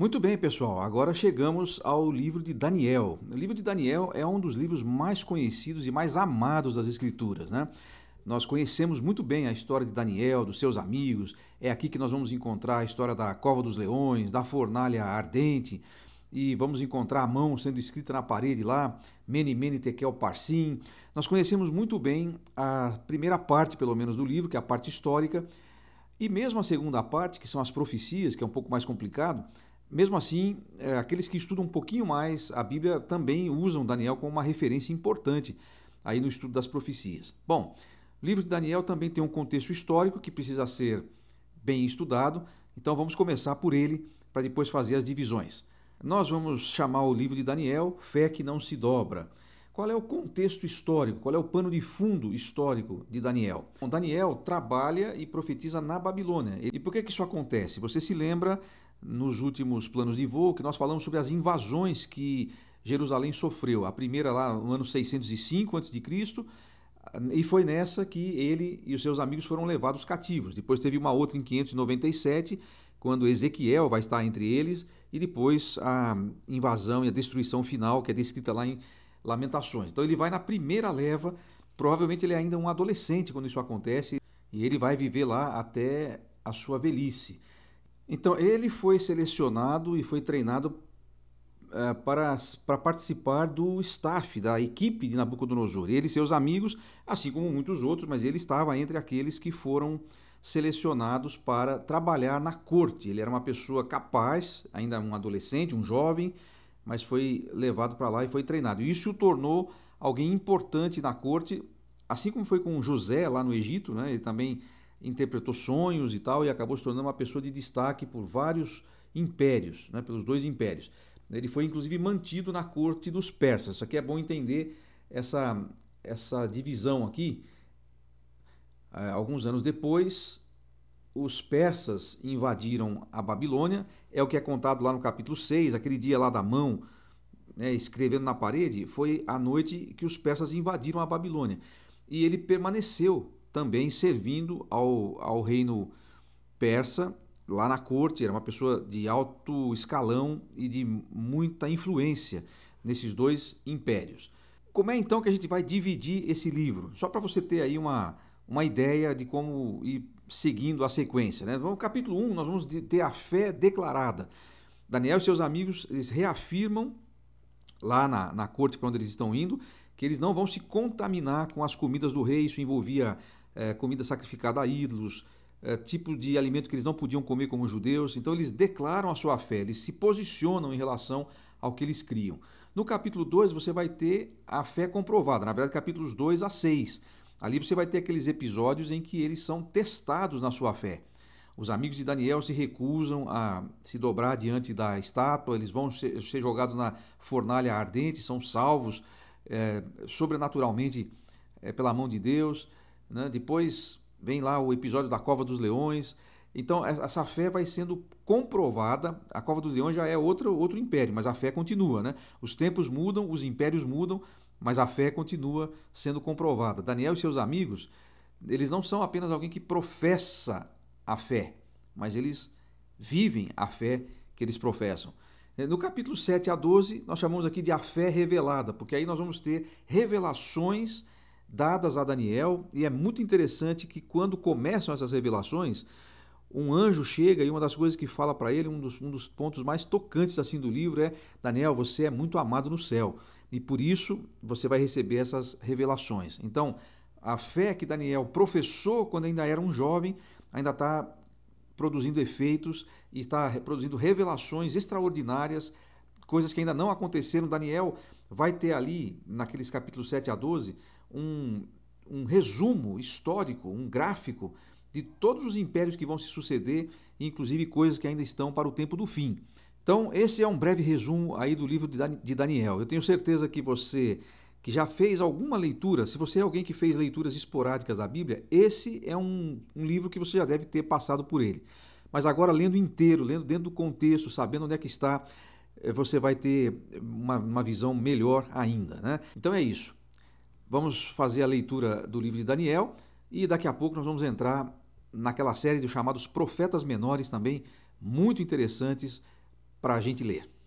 Muito bem, pessoal. Agora chegamos ao livro de Daniel. O livro de Daniel é um dos livros mais conhecidos e mais amados das Escrituras, né? Nós conhecemos muito bem a história de Daniel, dos seus amigos. É aqui que nós vamos encontrar a história da cova dos leões, da fornalha ardente, e vamos encontrar a mão sendo escrita na parede lá, Mene Mene Tekel Parsim. Nós conhecemos muito bem a primeira parte, pelo menos, do livro, que é a parte histórica, e mesmo a segunda parte, que são as profecias, que é um pouco mais complicado, mesmo assim, é, aqueles que estudam um pouquinho mais a Bíblia também usam Daniel como uma referência importante aí no estudo das profecias. Bom, o livro de Daniel também tem um contexto histórico que precisa ser bem estudado, então vamos começar por ele para depois fazer as divisões. Nós vamos chamar o livro de Daniel Fé que não se dobra. Qual é o contexto histórico? Qual é o pano de fundo histórico de Daniel? Bom, Daniel trabalha e profetiza na Babilônia. E por que, que isso acontece? Você se lembra nos últimos planos de voo, que nós falamos sobre as invasões que Jerusalém sofreu. A primeira lá no ano 605 a.C., ah, e foi nessa que ele e os seus amigos foram levados cativos. Depois teve uma outra em 597, quando Ezequiel vai estar entre eles, e depois a invasão e a destruição final, que é descrita lá em Lamentações. Então ele vai na primeira leva, provavelmente ele é ainda um adolescente quando isso acontece, e ele vai viver lá até a sua velhice. Então, ele foi selecionado e foi treinado uh, para, para participar do staff, da equipe de Nabucodonosor. Ele e seus amigos, assim como muitos outros, mas ele estava entre aqueles que foram selecionados para trabalhar na corte. Ele era uma pessoa capaz, ainda um adolescente, um jovem, mas foi levado para lá e foi treinado. Isso o tornou alguém importante na corte, assim como foi com José lá no Egito, né? ele também interpretou sonhos e tal, e acabou se tornando uma pessoa de destaque por vários impérios, né, pelos dois impérios. Ele foi inclusive mantido na corte dos persas. Isso aqui é bom entender essa, essa divisão aqui. É, alguns anos depois, os persas invadiram a Babilônia, é o que é contado lá no capítulo 6, aquele dia lá da mão, né, escrevendo na parede, foi a noite que os persas invadiram a Babilônia. E ele permaneceu também servindo ao, ao reino persa lá na corte, era uma pessoa de alto escalão e de muita influência nesses dois impérios. Como é então que a gente vai dividir esse livro? Só para você ter aí uma, uma ideia de como ir seguindo a sequência. Né? No capítulo 1, nós vamos ter a fé declarada. Daniel e seus amigos eles reafirmam lá na, na corte para onde eles estão indo que eles não vão se contaminar com as comidas do rei. Isso envolvia é, comida sacrificada a ídolos, é, tipo de alimento que eles não podiam comer como judeus. Então eles declaram a sua fé, eles se posicionam em relação ao que eles criam. No capítulo 2, você vai ter a fé comprovada, na verdade, capítulos 2 a 6. Ali você vai ter aqueles episódios em que eles são testados na sua fé. Os amigos de Daniel se recusam a se dobrar diante da estátua, eles vão ser, ser jogados na fornalha ardente, são salvos é, sobrenaturalmente é, pela mão de Deus. Né? Depois vem lá o episódio da Cova dos Leões. Então, essa fé vai sendo comprovada. A Cova dos Leões já é outro, outro império, mas a fé continua. Né? Os tempos mudam, os impérios mudam, mas a fé continua sendo comprovada. Daniel e seus amigos, eles não são apenas alguém que professa a fé, mas eles vivem a fé que eles professam. É, no capítulo 7 a 12, nós chamamos aqui de a fé revelada, porque aí nós vamos ter revelações dadas a Daniel, e é muito interessante que quando começam essas revelações, um anjo chega e uma das coisas que fala para ele, um dos, um dos pontos mais tocantes assim do livro é: Daniel, você é muito amado no céu e por isso você vai receber essas revelações. Então, a fé que Daniel professou quando ainda era um jovem ainda está produzindo efeitos e está produzindo revelações extraordinárias, coisas que ainda não aconteceram. Daniel vai ter ali, naqueles capítulos 7 a 12, um, um resumo histórico, um gráfico de todos os impérios que vão se suceder, inclusive coisas que ainda estão para o tempo do fim. Então, esse é um breve resumo aí do livro de Daniel. Eu tenho certeza que você que já fez alguma leitura, se você é alguém que fez leituras esporádicas da Bíblia, esse é um, um livro que você já deve ter passado por ele. Mas agora, lendo inteiro, lendo dentro do contexto, sabendo onde é que está, eh, você vai ter uma, uma visão melhor ainda. Né? Então é isso. Vamos fazer a leitura do livro de Daniel e daqui a pouco nós vamos entrar naquela série dos chamados profetas menores também, muito interessantes para a gente ler.